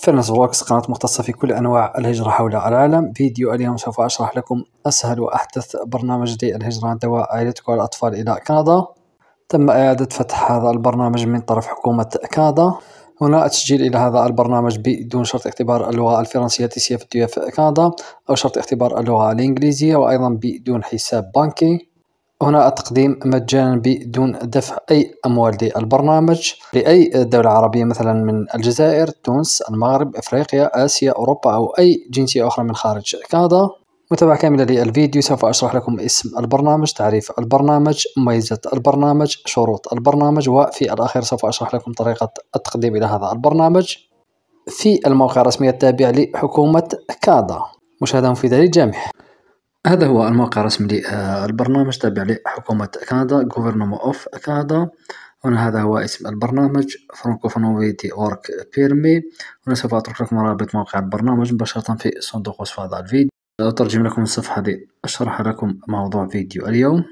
فيرنس بلوكس قناة مختصة في كل أنواع الهجرة حول العالم فيديو اليوم سوف أشرح لكم أسهل وأحدث برنامج للهجرة عن دواء عائلتك والأطفال إلى كندا تم إعادة فتح هذا البرنامج من طرف حكومة كندا هنا التسجيل إلى هذا البرنامج بدون شرط اختبار اللغة الفرنسية تي سي اف كندا أو شرط اختبار اللغة الإنجليزية وأيضا بدون حساب بنكي هنا التقديم مجانا بدون دفع أي أموال للبرنامج لأي دولة عربية مثلا من الجزائر تونس المغرب إفريقيا آسيا أوروبا أو أي جنسية أخرى من خارج كندا متابعة كاملة للفيديو سوف أشرح لكم اسم البرنامج تعريف البرنامج مميزات البرنامج شروط البرنامج وفي الأخير سوف أشرح لكم طريقة التقديم إلى هذا البرنامج في الموقع الرسمي التابع لحكومة كندا مشاهدة في دليل هذا هو الموقع الرسمي للبرنامج تابع لحكومة كندا Government of Canada هنا هذا هو اسم البرنامج فرانكوفونوفيتي أورك بيرمي هنا سوف أترك لكم رابط موقع البرنامج مباشرة في صندوق وصف هذا الفيديو أترجم لكم الصفحة دي أشرح لكم موضوع فيديو اليوم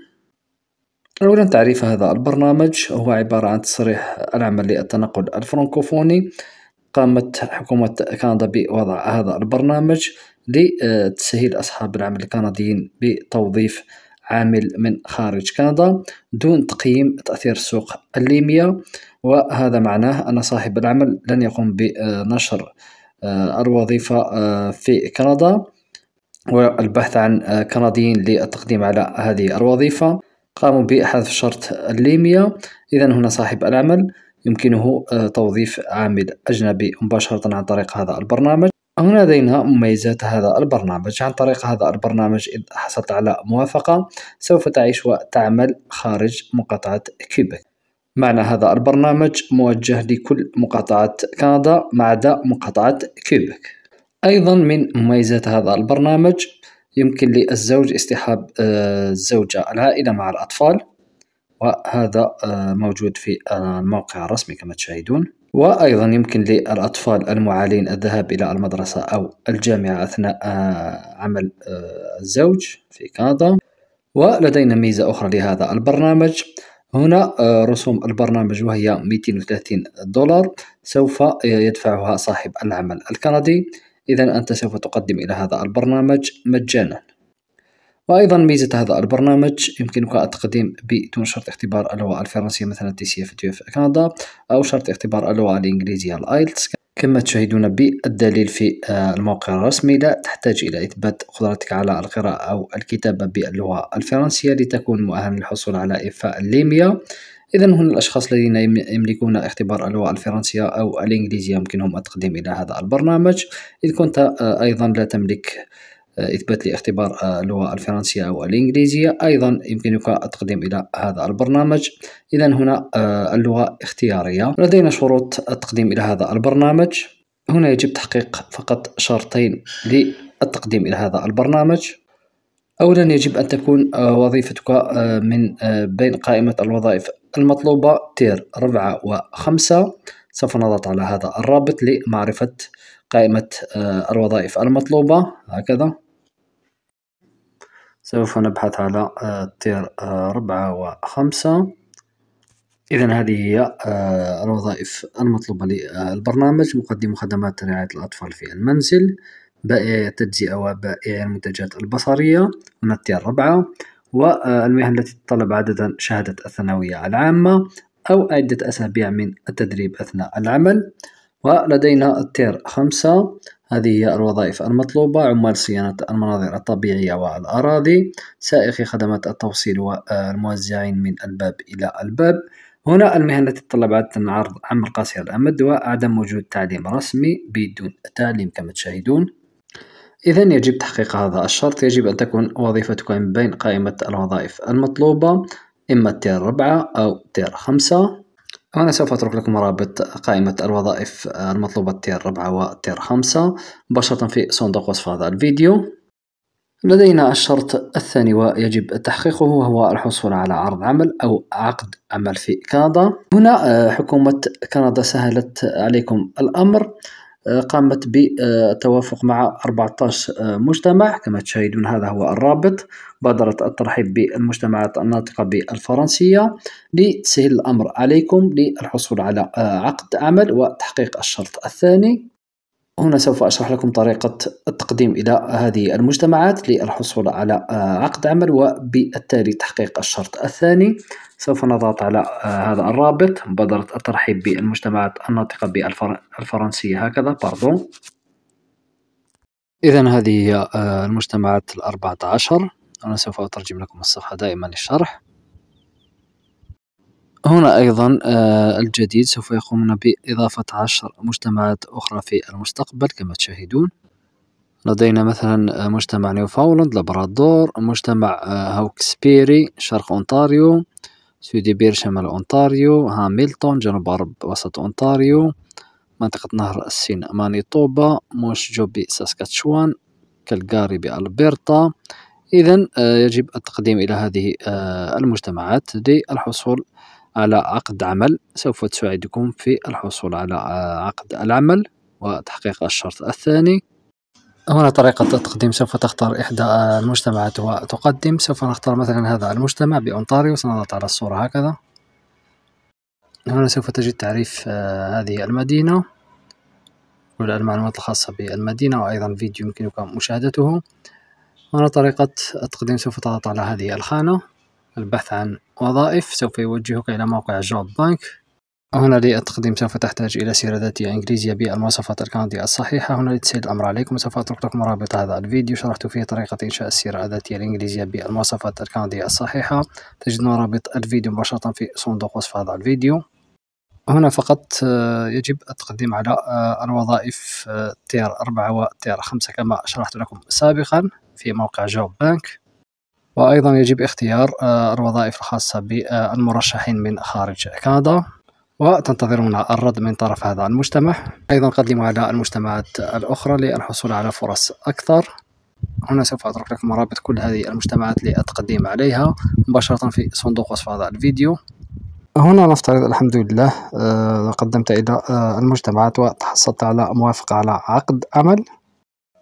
أولا تعريف هذا البرنامج هو عبارة عن تصريح العمل للتنقل الفرانكوفوني قامت حكومة كندا بوضع هذا البرنامج لتسهيل أصحاب العمل الكنديين بتوظيف عامل من خارج كندا دون تقييم تأثير السوق الليمية وهذا معناه أن صاحب العمل لن يقوم بنشر آه، الوظيفة آه، في كندا والبحث عن آه، كنديين للتقديم على هذه الوظيفة قاموا بحذف شرط الليمية إذا هنا صاحب العمل يمكنه توظيف عامل أجنبي مباشرة عن طريق هذا البرنامج هنا لدينا مميزات هذا البرنامج عن طريق هذا البرنامج إذا حصلت على موافقة سوف تعيش وتعمل خارج مقاطعة كيوبك معنى هذا البرنامج موجه لكل مقاطعة كندا ما عدا مقاطعة كيوبك أيضا من مميزات هذا البرنامج يمكن للزوج اصطحاب الزوجة آه، العائلة مع الأطفال وهذا آه، موجود في آه، الموقع الرسمي كما تشاهدون وأيضا يمكن للأطفال المعالين الذهاب إلى المدرسة أو الجامعة أثناء آه، عمل آه، الزوج في كندا ولدينا ميزة أخرى لهذا البرنامج هنا آه، رسوم البرنامج وهي 230 دولار سوف يدفعها صاحب العمل الكندي إذا أنت سوف تقدم إلى هذا البرنامج مجانا وأيضا ميزة هذا البرنامج يمكنك التقديم بدون شرط اختبار اللغة الفرنسية مثلا تي سي اف تي في كندا أو شرط اختبار اللغة الإنجليزية الآيلتس كما تشاهدون بالدليل في آه، الموقع الرسمي لا تحتاج إلى إثبات قدرتك على القراءة أو الكتابة باللغة الفرنسية لتكون مؤهلا للحصول على إفاء الليميا إذا هنا الأشخاص الذين يملكون اختبار اللغة الفرنسية أو الإنجليزية يمكنهم التقديم إلى هذا البرنامج اذا كنت آه، أيضا لا تملك آه، إثبات لاختبار آه، اللغة الفرنسية أو الإنجليزية أيضا يمكنك التقديم إلى هذا البرنامج إذا هنا آه، اللغة اختيارية لدينا شروط التقديم إلى هذا البرنامج هنا يجب تحقيق فقط شرطين للتقديم إلى هذا البرنامج أولا يجب أن تكون وظيفتك من بين قائمة الوظائف المطلوبة تير ربعة وخمسة سوف نضغط على هذا الرابط لمعرفة قائمة الوظائف المطلوبة هكذا سوف نبحث على آه، التير آه، ربعة وخمسة إذا هذه هي آه، الوظائف المطلوبة للبرنامج مقدم خدمات رعاية الأطفال في المنزل بائع التجزئة وبائع المنتجات البصرية هنا التير ربعة والمهن التي تتطلب عادة شهادة الثانوية العامة أو عدة أسابيع من التدريب أثناء العمل ولدينا التير خمسة هذه هي الوظائف المطلوبة عمال صيانة المناظر الطبيعية والأراضي سائقي خدمات التوصيل والموزعين من الباب إلى الباب هنا المهن التي تتطلب عرض عمل قصير الأمد وعدم وجود تعليم رسمي بدون تعليم كما تشاهدون إذا يجب تحقيق هذا الشرط يجب أن تكون وظيفتك من بين قائمة الوظائف المطلوبة إما تير ربعة أو تير خمسة هنا سوف أترك لكم رابط قائمة الوظائف المطلوبة تير 4 تير 5 مباشرة في صندوق وصف هذا الفيديو لدينا الشرط الثاني ويجب تحقيقه وهو الحصول على عرض عمل أو عقد عمل في كندا هنا آه، حكومة كندا سهلت عليكم الأمر قامت بالتوافق مع 14 آه، مجتمع كما تشاهدون هذا هو الرابط بادرت الترحيب بالمجتمعات الناطقة بالفرنسية لتسهيل الأمر عليكم للحصول على آه، عقد عمل وتحقيق الشرط الثاني هنا سوف أشرح لكم طريقة التقديم إلى هذه المجتمعات للحصول على آه، عقد عمل وبالتالي تحقيق الشرط الثاني سوف نضغط على آه، هذا الرابط مبادرة الترحيب بالمجتمعات الناطقة بالفرنسية هكذا باردون إذا هذه هي آه، المجتمعات الأربعة عشر أنا سوف أترجم لكم الصفحة دائما للشرح هنا أيضا آه، الجديد سوف يقومون بإضافة عشر مجتمعات أخرى في المستقبل كما تشاهدون لدينا مثلا آه، مجتمع نيوفاولاند لابرادور مجتمع هوكسبيري آه، شرق أونتاريو بير شمال أونتاريو هاميلتون جنوب غرب وسط أونتاريو منطقة نهر السين مانيتوبا جوبي ساسكاتشوان كالجاري بألبرتا إذا يجب التقديم إلى هذه المجتمعات للحصول على عقد عمل سوف تساعدكم في الحصول على آه، عقد العمل وتحقيق الشرط الثاني هنا طريقة التقديم سوف تختار إحدى آه، المجتمعات وتقدم سوف نختار مثلا هذا المجتمع بأونتاريو سنضغط على الصورة هكذا هنا سوف تجد تعريف آه، هذه المدينة كل المعلومات الخاصة بالمدينة وأيضا فيديو يمكنك مشاهدته هنا طريقة التقديم سوف تضغط على هذه الخانة البحث عن وظائف سوف يوجهك إلى موقع جوب بانك هنا للتقديم سوف تحتاج إلى سيرة ذاتية إنجليزية بالمواصفات الكندية الصحيحة هنا لتسهيل الأمر عليكم سوف أترك لكم رابط هذا الفيديو شرحت فيه طريقة إنشاء السيرة الذاتية الإنجليزية بالمواصفات الكندية الصحيحة تجدون رابط الفيديو مباشرة في صندوق وصف هذا الفيديو هنا فقط آه، يجب التقديم على آه، الوظائف آه، تير أربعة تير خمسة كما شرحت لكم سابقا في موقع جوب بانك وأيضا يجب اختيار آه، الوظائف الخاصة بالمرشحين من خارج كندا وتنتظرون الرد من طرف هذا المجتمع أيضا قدموا على المجتمعات الأخرى للحصول على فرص أكثر هنا سوف أترك لكم رابط كل هذه المجتمعات للتقديم عليها مباشرة في صندوق وصف هذا الفيديو هنا نفترض الحمد لله آه، قدمت إلى آه، المجتمعات وتحصلت على موافقة على عقد عمل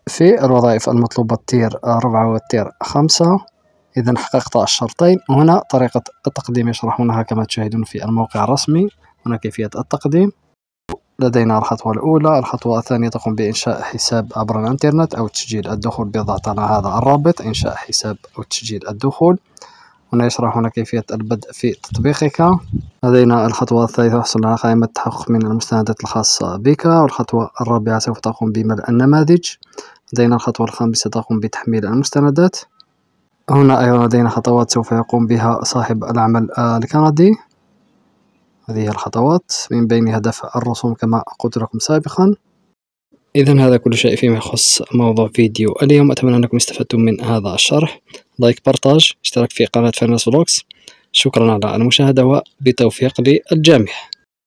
في الوظائف المطلوبة التير ربعة والتير خمسة إذا حققت الشرطين هنا طريقة التقديم يشرحونها كما تشاهدون في الموقع الرسمي هنا كيفية التقديم لدينا الخطوة الأولى الخطوة الثانية تقوم بإنشاء حساب عبر الإنترنت أو تسجيل الدخول بالضغط على هذا الرابط إنشاء حساب أو تسجيل الدخول هنا يشرحون كيفية البدء في تطبيقك لدينا الخطوة الثالثة تحصل على قائمة تحقق من المستندات الخاصة بك والخطوة الرابعة سوف تقوم بملء النماذج لدينا الخطوة الخامسة تقوم بتحميل المستندات هنا أيضا لدينا خطوات سوف يقوم بها صاحب العمل الكندي هذه الخطوات من بينها دفع الرسوم كما قلت لكم سابقا إذا هذا كل شيء فيما يخص موضوع فيديو اليوم أتمنى أنكم استفدتم من هذا الشرح لايك بارتاج اشترك في قناة فانوس فلوكس شكرا على المشاهدة وبتوفيق للجميع